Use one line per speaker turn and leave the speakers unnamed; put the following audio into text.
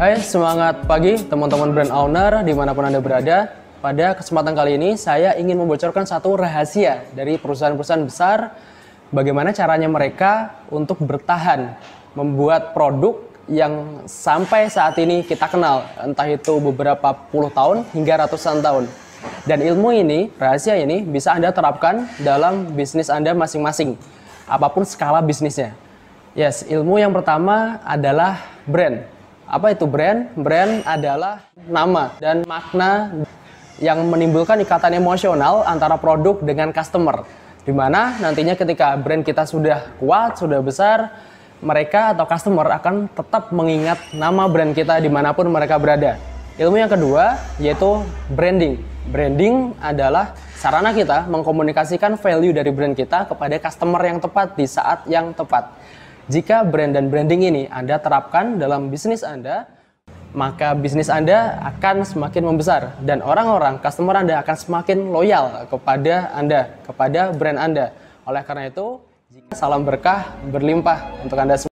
Hai, semangat pagi teman-teman brand owner dimanapun Anda berada. Pada kesempatan kali ini, saya ingin membocorkan satu rahasia dari perusahaan-perusahaan besar. Bagaimana caranya mereka untuk bertahan membuat produk yang sampai saat ini kita kenal, entah itu beberapa puluh tahun hingga ratusan tahun. Dan ilmu ini, rahasia ini, bisa Anda terapkan dalam bisnis Anda masing-masing, apapun skala bisnisnya. Yes, ilmu yang pertama adalah brand apa itu brand? Brand adalah nama dan makna yang menimbulkan ikatan emosional antara produk dengan customer. Dimana nantinya ketika brand kita sudah kuat, sudah besar, mereka atau customer akan tetap mengingat nama brand kita dimanapun mereka berada. Ilmu yang kedua yaitu branding. Branding adalah sarana kita mengkomunikasikan value dari brand kita kepada customer yang tepat di saat yang tepat. Jika brand dan branding ini Anda terapkan dalam bisnis Anda, maka bisnis Anda akan semakin membesar dan orang-orang customer Anda akan semakin loyal kepada Anda, kepada brand Anda. Oleh karena itu, salam berkah berlimpah untuk Anda semua.